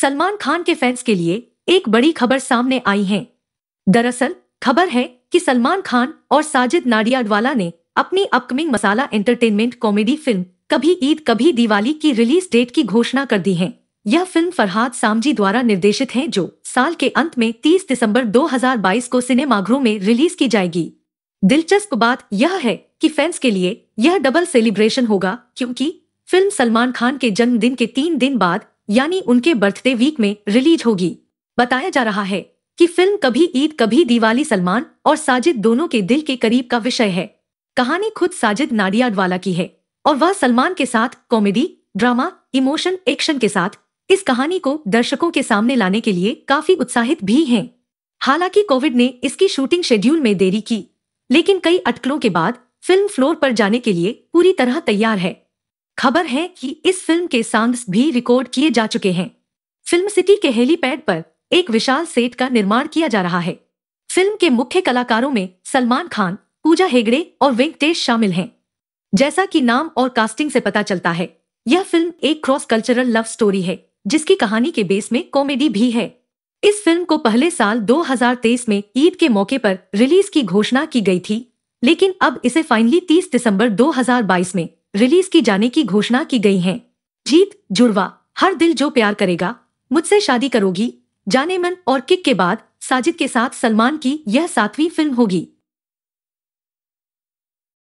सलमान खान के फैंस के लिए एक बड़ी खबर सामने आई है दरअसल खबर है कि सलमान खान और साजिद नाडियाडवाला ने अपनी upcoming masala entertainment comedy film Kabhi Eid कभी दिवाली की रिलीज डेट की घोषणा कर दी है यह फिल्म फरहाद सामजी द्वारा निर्देशित है जो साल के अंत में 30 दिसंबर 2022 को सिनेमाघरों में रिलीज की जाएगी दिलचस्प बात यह है कि फैंस के लिए यह डबल सेलिब्रेशन होगा क्योंकि फिल्म सलमान खान के जन्मदिन के तीन दिन बाद यानी उनके बर्थडे वीक में रिलीज होगी बताया जा रहा है कि फिल्म कभी ईद कभी दिवाली सलमान और साजिद दोनों के दिल के करीब का विषय है कहानी खुद साजिद नाडियाडवाला की है और वह सलमान के साथ कॉमेडी ड्रामा इमोशन एक्शन के साथ इस कहानी को दर्शकों के सामने लाने के लिए काफी उत्साहित भी हैं। हालांकि कोविड ने इसकी शूटिंग शेड्यूल में देरी की लेकिन कई अटकलों के बाद फिल्म फ्लोर पर जाने के लिए पूरी तरह तैयार है खबर है कि इस फिल्म के सॉन्ग्स भी रिकॉर्ड किए जा चुके हैं फिल्म सिटी के हेलीपैड पर एक विशाल सेट का निर्माण किया जा रहा है फिल्म के मुख्य कलाकारों में सलमान खान पूजा हेगड़े और वेंकटेश शामिल हैं जैसा कि नाम और कास्टिंग से पता चलता है यह फिल्म एक क्रॉस कल्चरल लव स्टोरी है जिसकी कहानी के बेस में कॉमेडी भी है इस फिल्म को पहले साल 2023 में ईद के मौके पर रिलीज की घोषणा की गई थी लेकिन अब इसे फाइनली 30 दिसंबर 2022 में रिलीज की जाने की घोषणा की गई है जीत जुड़वा हर दिल जो प्यार करेगा मुझसे शादी करोगी जाने मन और किक के बाद साजिद के साथ सलमान की यह सातवीं फिल्म होगी